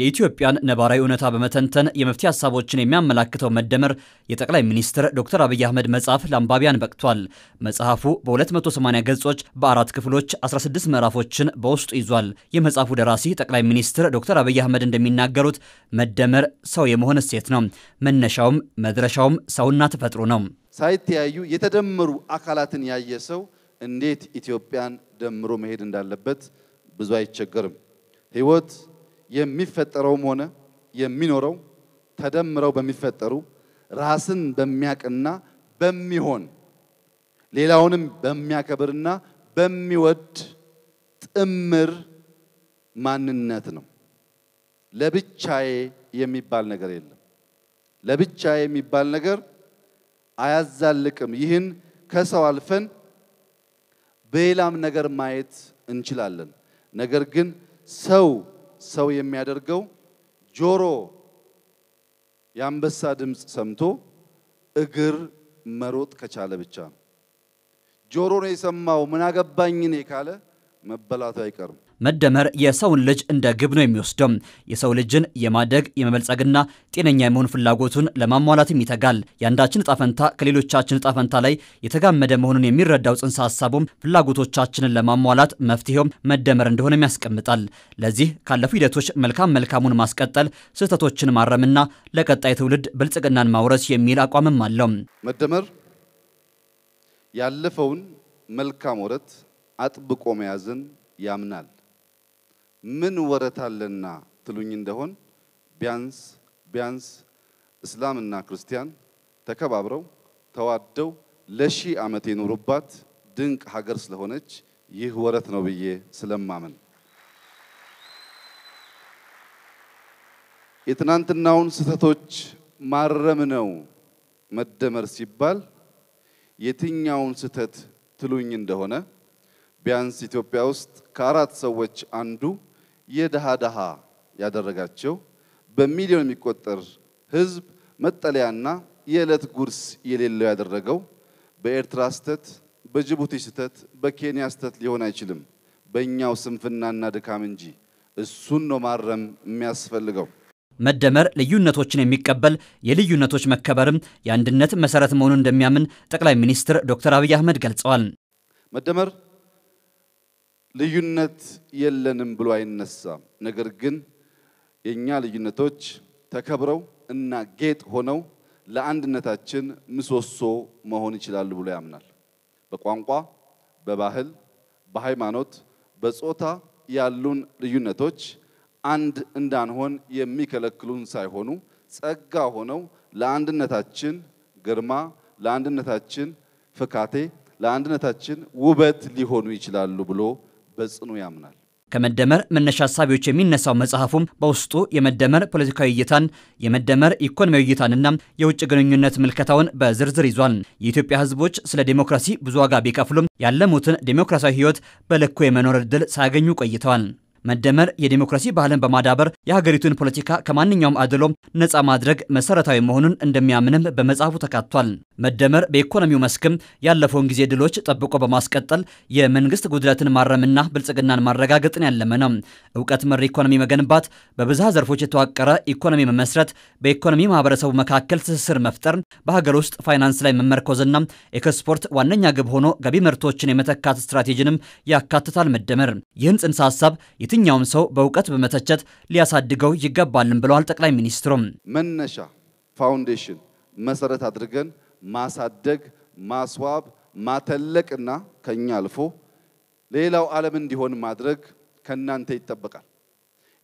የኢትዮጵያን ነባራዊ እውነታ በመተንተን የመፍትሄ ሀሳቦችን የሚያመላክተው መደመር የጠቅላይ ሚኒስትር ዶክተር አብይ አህመድ መጽሐፍ ለአንባቢያን በቅቷል። መጽሐፉ በ280 ገጾች በአራት ክፍሎች 16 ምዕራፎችን በውስጡ ይዟል። የመጽሐፉ ደራሲ ጠቅላይ ሚኒስትር ዶክተር አብይ አህመድ እንደሚናገሩት መደመር ሰው የመሆን እሴት ነው። መነሻውም መድረሻውም ሰውና ተፈጥሮ ነው። ሳይተያዩ የተደመሩ አካላትን ያየ ሰው እንዴት ኢትዮጵያን ደምሮ መሄድ እንዳለበት ብዙ አይቸገርም። ህይወት የሚፈጠረውም ሆነ የሚኖረው ተደምረው በሚፈጠሩ ራስን በሚያቅና በሚሆን ሌላውንም በሚያከብርና በሚወድ ጥምር ማንነት ነው። ለብቻዬ የሚባል ነገር የለም። ለብቻዬ የሚባል ነገር አያዛልቅም። ይህን ከሰው አልፈን በሌላም ነገር ማየት እንችላለን። ነገር ግን ሰው ሰው የሚያደርገው ጆሮ የአንበሳ ድምፅ ሰምቶ እግር መሮጥ ከቻለ ብቻ ነው። ጆሮ ነው የሰማው ምን አገባኝ እኔ ካለ መበላቱ አይቀርም። መደመር የሰውን ልጅ እንደ ግብ ነው የሚወስደው። የሰው ልጅን የማደግ የመበልጸግና ጤነኛ የመሆን ፍላጎቱን ለማሟላትም ይተጋል። የአንዳችን እጣ ፈንታ ከሌሎቻችን እጣ ፈንታ ላይ የተጋመደ መሆኑን የሚረዳው ጽንሰ ሀሳቡም ፍላጎቶቻችንን ለማሟላት መፍትሄውም መደመር እንደሆነም ያስቀምጣል። ለዚህ ካለፉ ሂደቶች መልካም መልካሙን ማስቀጠል፣ ስህተቶችን ማረምና ለቀጣይ ትውልድ ብልጽግናን ማውረስ የሚል አቋምም አለው። መደመር ያለፈውን መልካም ወረት አጥብቆ መያዝን ያምናል። ምን ወረት አለና ትሉኝ እንደሆን ቢያንስ ቢያንስ እስላምና ክርስቲያን ተከባብረው ተዋደው ለሺህ ዓመት የኖሩባት ድንቅ ሀገር ስለሆነች ይህ ወረት ነው ብዬ ስለማምን የትናንትናውን ስህተቶች ማረም ነው መደመር ሲባል የትኛውን ስህተት ትሉኝ እንደሆነ ቢያንስ ኢትዮጵያ ውስጥ ከአራት ሰዎች አንዱ የድሃ ድሃ ያደረጋቸው በሚሊዮን የሚቆጠር ህዝብ መጠለያና የዕለት ጉርስ የሌለው ያደረገው በኤርትራ ስህተት፣ በጅቡቲ ስህተት፣ በኬንያ ስህተት ሊሆን አይችልም። በእኛው ስንፍናና ድካም እንጂ እሱን ነው ማረም የሚያስፈልገው። መደመር ልዩነቶችን የሚቀበል የልዩነቶች መከበርም የአንድነት መሰረት መሆኑን እንደሚያምን ጠቅላይ ሚኒስትር ዶክተር አብይ አህመድ ገልጸዋል። መደመር ልዩነት የለንም ብሎ አይነሳም። ነገር ግን የእኛ ልዩነቶች ተከብረው እና ጌጥ ሆነው ለአንድነታችን ምሰሶ መሆን ይችላሉ ብሎ ያምናል። በቋንቋ፣ በባህል፣ በሃይማኖት፣ በጾታ ያሉን ልዩነቶች አንድ እንዳንሆን የሚከለክሉን ሳይሆኑ ጸጋ ሆነው ለአንድነታችን ግርማ፣ ለአንድነታችን ፍካቴ፣ ለአንድነታችን ውበት ሊሆኑ ይችላሉ ብሎ በጽኑ ያምናል። ከመደመር መነሻ ሀሳቢዎች የሚነሳው መጽሐፉም በውስጡ የመደመር ፖለቲካዊ እይታን፣ የመደመር ኢኮኖሚያዊ እይታንና የውጭ ግንኙነት ምልከታውን በዝርዝር ይዟል። የኢትዮጵያ ሕዝቦች ስለ ዴሞክራሲ ብዙ ዋጋ ቢከፍሉም ያለሙትን ዴሞክራሲያዊ ሕይወት በልኩ የመኖር ዕድል ሳያገኙ ቆይተዋል። መደመር የዲሞክራሲ ባህልን በማዳበር የሀገሪቱን ፖለቲካ ከማንኛውም አድሎ ነፃ ማድረግ መሰረታዊ መሆኑን እንደሚያምንም በመጽሐፉ ተካቷል። መደመር በኢኮኖሚው መስክም ያለፈውን ጊዜ ድሎች ጠብቆ በማስቀጠል የመንግስት ጉድለትን ማረምና ብልጽግናን ማረጋገጥን ያለመ ነው። እውቀት መር ኢኮኖሚ መገንባት፣ በብዝሃ ዘርፎች የተዋቀረ ኢኮኖሚ መመስረት፣ በኢኮኖሚ ማህበረሰቡ መካከል ትስስር መፍጠር፣ በሀገር ውስጥ ፋይናንስ ላይ መመርኮዝና ኤክስፖርት ዋነኛ ግብ ሆኖ ገቢ ምርቶችን የመተካት ስትራቴጂንም ያካትታል። መደመር ይህን ጽንሰ ሀሳብ የትኛውም ሰው በእውቀት በመተቸት ሊያሳድገው ይገባልን ብለዋል ጠቅላይ ሚኒስትሩም። መነሻ ፋውንዴሽን መሰረት አድርገን ማሳደግ፣ ማስዋብ፣ ማተለቅና ከኛ አልፎ ሌላው ዓለም እንዲሆን ማድረግ ከናንተ ይጠበቃል።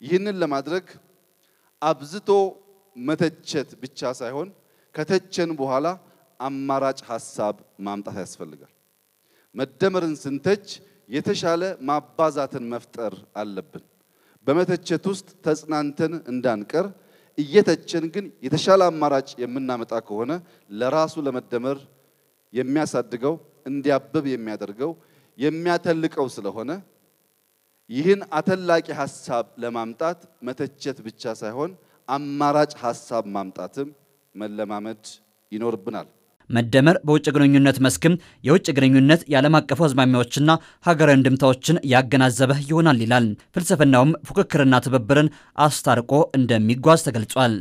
ይህንን ለማድረግ አብዝቶ መተቸት ብቻ ሳይሆን ከተቸን በኋላ አማራጭ ሀሳብ ማምጣት ያስፈልጋል። መደመርን ስንተች የተሻለ ማባዛትን መፍጠር አለብን። በመተቸት ውስጥ ተጽናንተን እንዳንቀር እየተቸን ግን የተሻለ አማራጭ የምናመጣ ከሆነ ለራሱ ለመደመር የሚያሳድገው እንዲያብብ የሚያደርገው የሚያተልቀው ስለሆነ ይህን አተላቂ ሀሳብ ለማምጣት መተቸት ብቻ ሳይሆን አማራጭ ሀሳብ ማምጣትም መለማመድ ይኖርብናል። መደመር በውጭ ግንኙነት መስክም የውጭ ግንኙነት የዓለም አቀፉ አዝማሚያዎችና ሀገራዊ እንድምታዎችን ያገናዘበ ይሆናል ይላል። ፍልስፍናውም ፉክክርና ትብብርን አስታርቆ እንደሚጓዝ ተገልጿል።